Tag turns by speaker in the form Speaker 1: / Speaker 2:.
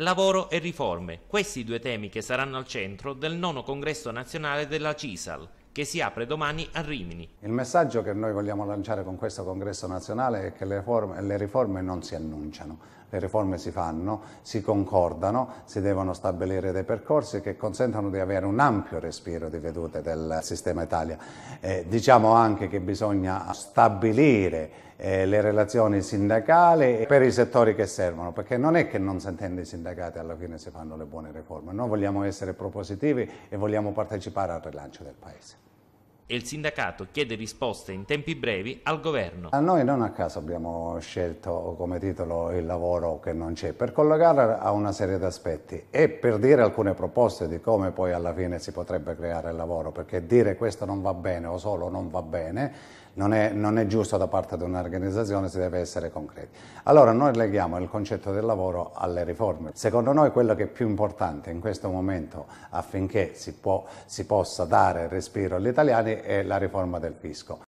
Speaker 1: Lavoro e riforme, questi due temi che saranno al centro del nono congresso nazionale della CISAL, che si apre domani a Rimini.
Speaker 2: Il messaggio che noi vogliamo lanciare con questo congresso nazionale è che le riforme, le riforme, non si annunciano, le riforme si fanno, si concordano, si devono stabilire dei percorsi che consentano di avere un ampio respiro di vedute del sistema Italia. Eh, diciamo anche che bisogna stabilire eh, le relazioni sindacali per i settori che servono, perché non è che non sentendo i sindacati alla fine si fanno le buone riforme, noi vogliamo essere propositivi e vogliamo partecipare al rilancio del
Speaker 1: Paese e il sindacato chiede risposte in tempi brevi al governo. A noi
Speaker 2: non a caso abbiamo scelto come titolo il lavoro che non c'è, per collocare a una serie di aspetti e per dire alcune proposte di come poi alla fine si potrebbe creare il lavoro, perché dire questo non va bene o solo non va bene non è, non è giusto da parte di un'organizzazione, si deve essere concreti. Allora noi leghiamo il concetto del lavoro alle riforme. Secondo noi quello che è più importante in questo momento affinché si, può, si possa dare respiro agli italiani è la riforma del fisco.